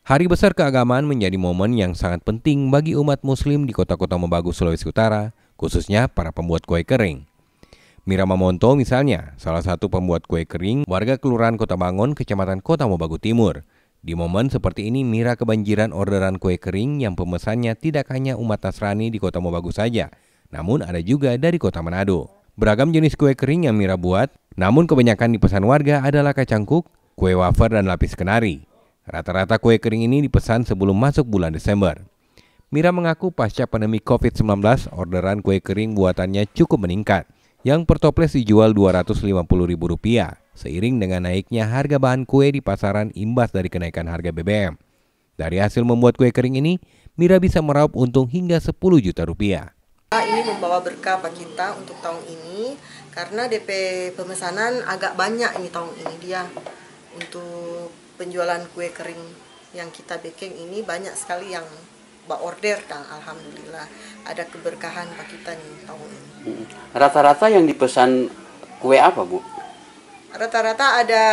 Hari besar keagamaan menjadi momen yang sangat penting bagi umat muslim di kota-kota Membagu, Sulawesi Utara, khususnya para pembuat kue kering. Mira Mamonto misalnya, salah satu pembuat kue kering warga Kelurahan Kota Bangon, Kecamatan Kota Mobagu Timur. Di momen seperti ini Mira kebanjiran orderan kue kering yang pemesannya tidak hanya umat Nasrani di Kota Mobagu saja, namun ada juga dari Kota Manado. Beragam jenis kue kering yang Mira buat, namun kebanyakan dipesan warga adalah kacang kuk, kue wafer dan lapis kenari. Rata-rata kue kering ini dipesan sebelum masuk bulan Desember. Mira mengaku pasca pandemi COVID-19, orderan kue kering buatannya cukup meningkat. Yang per toples dijual Rp250.000, seiring dengan naiknya harga bahan kue di pasaran imbas dari kenaikan harga BBM. Dari hasil membuat kue kering ini, Mira bisa meraup untung hingga 10 juta rupiah. Ini membawa berkah bagi kita untuk tahun ini karena DP pemesanan agak banyak ini tahun ini dia untuk penjualan kue kering yang kita baking ini banyak sekali yang mbak order Dan alhamdulillah ada keberkahan pak kita nih tahun ini rata-rata yang dipesan kue apa bu rata-rata ada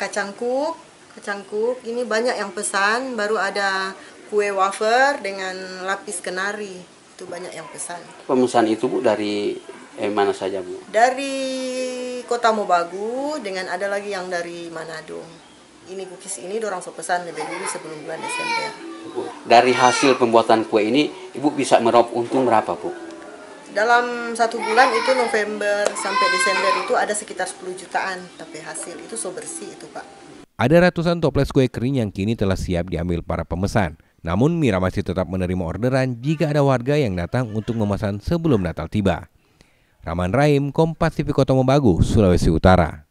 kacang kuk kacang kuk ini banyak yang pesan baru ada kue wafer dengan lapis kenari itu banyak yang pesan pemesan itu bu dari eh, mana saja bu dari kota Mobagu dengan ada lagi yang dari Manado ini kukis ini dorang so pesan lebih dulu sebelum bulan Desember. Dari hasil pembuatan kue ini, Ibu bisa meraup untung berapa, Bu? Dalam satu bulan itu November sampai Desember itu ada sekitar 10 jutaan, tapi hasil itu so bersih itu, Pak. Ada ratusan toples kue kering yang kini telah siap diambil para pemesan. Namun Mira masih tetap menerima orderan jika ada warga yang datang untuk memesan sebelum Natal tiba. Raman Raim, Kompas TV Kota Membagu, Sulawesi Utara.